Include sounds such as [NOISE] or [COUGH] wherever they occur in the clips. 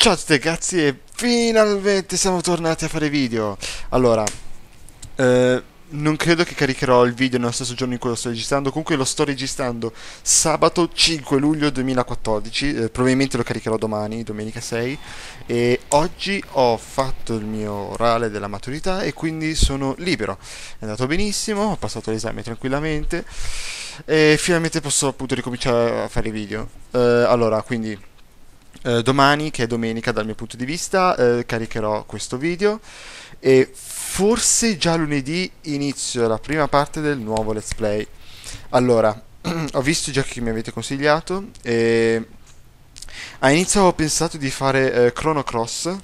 Ciao a tutti ragazzi e finalmente siamo tornati a fare video Allora, eh, non credo che caricherò il video nello stesso giorno in cui lo sto registrando Comunque lo sto registrando sabato 5 luglio 2014 eh, Probabilmente lo caricherò domani, domenica 6 E oggi ho fatto il mio orale della maturità e quindi sono libero È andato benissimo, ho passato l'esame tranquillamente E finalmente posso appunto ricominciare a fare video eh, Allora, quindi eh, domani, che è domenica dal mio punto di vista, eh, caricherò questo video e forse già lunedì inizio la prima parte del nuovo let's play. Allora, [CLEARS THROAT] ho visto già che mi avete consigliato e a inizio ho pensato di fare eh, Chrono Cross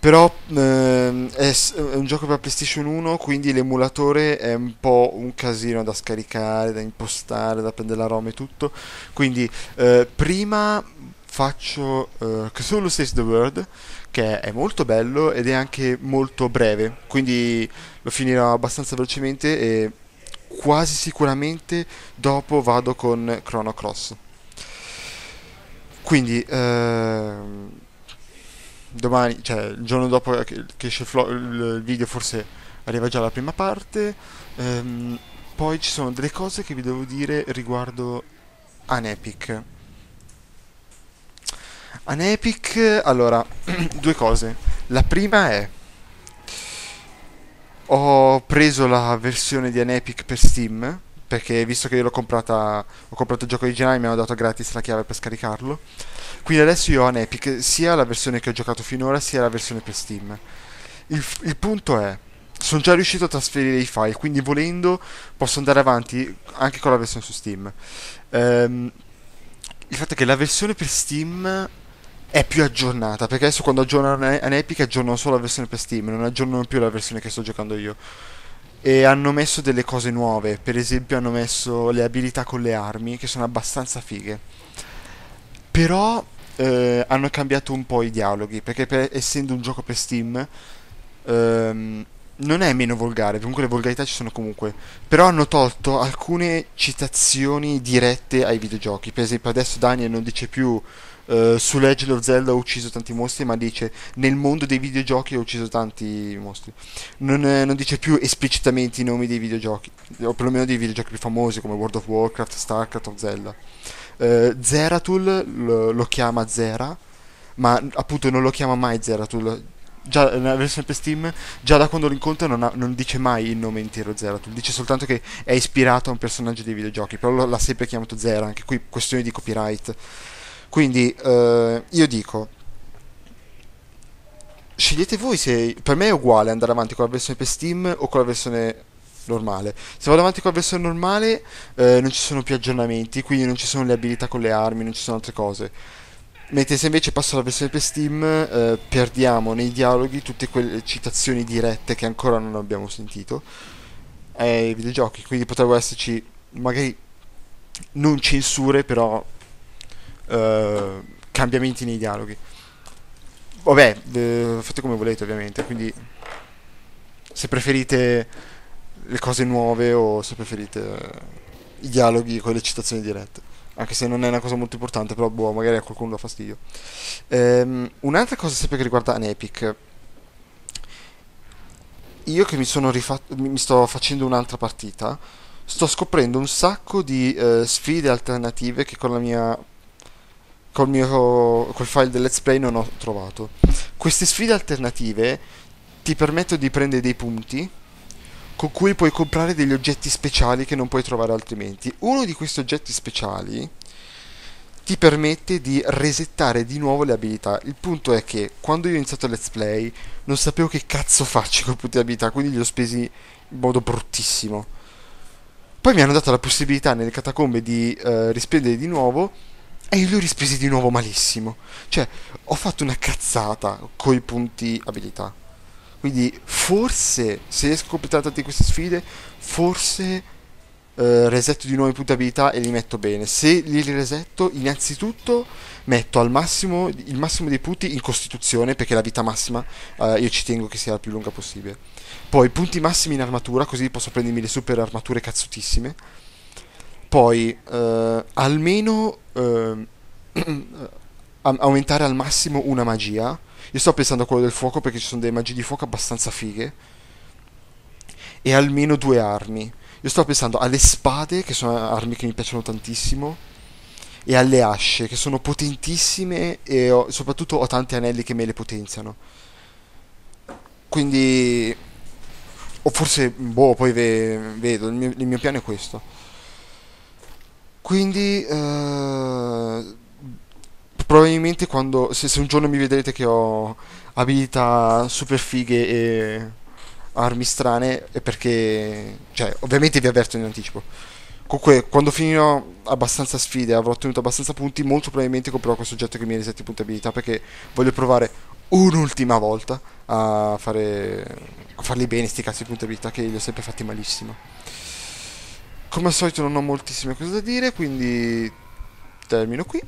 però ehm, è, è, un gioco per PlayStation 1 quindi l'emulatore è un po' un casino da scaricare, da impostare, da prendere la ROM e tutto quindi eh, prima faccio uh, Cthulhu Says the World che è molto bello ed è anche molto breve quindi lo finirò abbastanza velocemente e quasi sicuramente dopo vado con Chrono Cross quindi uh, domani cioè il giorno dopo che, esce il, video forse arriva già la prima parte um, poi ci sono delle cose che vi devo dire riguardo Anepic An Epic, allora, [CLEARS THROAT] due cose. La prima è... Ho preso la versione di An Epic per Steam, perché visto che io l'ho comprata, ho comprato il gioco originale mi hanno dato gratis la chiave per scaricarlo. Quindi adesso io ho An Epic sia la versione che ho giocato finora, sia la versione per Steam. il, il punto è sono già riuscito a trasferire i file, quindi volendo posso andare avanti anche con la versione su Steam. Um, il fatto è che la versione per Steam è più aggiornata perché adesso quando aggiornano an Epic aggiornano solo la versione per Steam non aggiornano più la versione che sto giocando io e hanno messo delle cose nuove per esempio hanno messo le abilità con le armi che sono abbastanza fighe però eh, hanno cambiato un po' i dialoghi perché per, essendo un gioco per Steam ehm, non è meno volgare, comunque le volgarità ci sono comunque, però hanno tolto alcune citazioni dirette ai videogiochi, per esempio adesso Daniel non dice più eh, su Legend of Zelda ho ucciso tanti mostri, ma dice nel mondo dei videogiochi ho ucciso tanti mostri. Non, eh, non dice più esplicitamente i nomi dei videogiochi, o perlomeno dei videogiochi più famosi come World of Warcraft, Starcraft o Zelda. Uh, Zeratul lo, lo, chiama Zera, ma appunto non lo chiama mai Zeratul. Già eh, nella versione per Steam, già da quando lo incontra non, ha, non dice mai il nome intero Zeratul, dice soltanto che è ispirato a un personaggio dei videogiochi, però l'ha sempre chiamato Zera, anche qui questione di copyright. Quindi eh, io dico, scegliete voi se... Per me è uguale andare avanti con la versione per Steam o con la versione normale. Se vado avanti con la versione normale eh, non ci sono più aggiornamenti, quindi non ci sono le abilità con le armi, non ci sono altre cose. Mentre se invece passo alla versione per Steam eh, perdiamo nei dialoghi tutte quelle citazioni dirette che ancora non abbiamo sentito ai videogiochi, quindi potrebbero esserci magari non censure, però eh, cambiamenti nei dialoghi. Vabbè, eh, fate come volete ovviamente, quindi se preferite le cose nuove o se preferite eh, i dialoghi con le citazioni dirette. Anche se non è una cosa molto importante, però boh, magari a qualcuno dà fastidio. Ehm, un'altra cosa sempre che riguarda Epic. Io che mi, sono rifatto, mi sto facendo un'altra partita, sto scoprendo un sacco di eh, sfide alternative che con la mia col mio col file del let's play non ho trovato. Queste sfide alternative ti permettono di prendere dei punti con cui puoi comprare degli oggetti speciali che non puoi trovare altrimenti. Uno di questi oggetti speciali ti permette di resettare di nuovo le abilità. Il punto è che quando io ho iniziato il Let's Play non sapevo che cazzo faccio con punti di abilità, quindi li ho spesi in modo bruttissimo. Poi mi hanno dato la possibilità nelle catacombe di eh, rispendere di nuovo e io li ho rispesi di nuovo malissimo. Cioè, ho fatto una cazzata con i punti abilità. Quindi, forse, se riesco a completare di queste sfide, forse eh, resetto di nuovo i punti abilità e li metto bene. Se li resetto, innanzitutto metto al massimo il massimo dei punti in costituzione, perché la vita massima eh, io ci tengo che sia la più lunga possibile. Poi punti massimi in armatura, così posso prendermi le super armature cazzutissime poi eh, almeno eh, [CLEARS THROAT] aumentare al massimo una magia. Io sto pensando a quello del fuoco perché ci sono delle magie di fuoco abbastanza fighe. E almeno due armi. Io sto pensando alle spade, che sono armi che mi piacciono tantissimo, e alle asce, che sono potentissime e ho, soprattutto ho tanti anelli che me le potenziano. Quindi... O forse, boh, poi ve, vedo, il mio, il mio piano è questo. Quindi eh, probabilmente quando se, se, un giorno mi vedrete che ho abilità super fighe e armi strane è perché cioè ovviamente vi avverto in anticipo. Comunque quando finirò abbastanza sfide, avrò ottenuto abbastanza punti, molto probabilmente comprerò questo oggetto che mi resette punti abilità perché voglio provare un'ultima volta a, fare, a farli bene sti cazzi di punti abilità che li ho sempre fatti malissimo. Come al solito non ho moltissime cose da dire, quindi termino qui.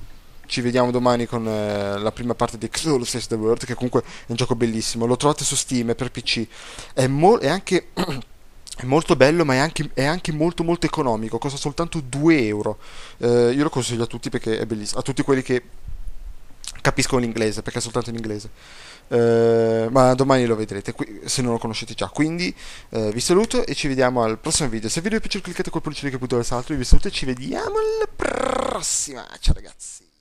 Ci vediamo domani con eh, la prima parte di Cthulhu Says the World, che comunque è un gioco bellissimo. Lo trovate su Steam, per PC. È, mo- è anche... [CLEARS THROAT] È molto bello, ma è anche, è anche, molto molto economico, costa soltanto 2 euro. Eh, io lo consiglio a tutti perché è bellissimo, a tutti quelli che capiscono l'inglese, perché è soltanto in inglese. Eh, ma domani lo vedrete se non lo conoscete già. Quindi eh, vi saluto e ci vediamo al prossimo video. Se il video vi è piaciuto cliccate col pollice che può dare salto, vi saluto e ci vediamo alla prossima. Ciao ragazzi.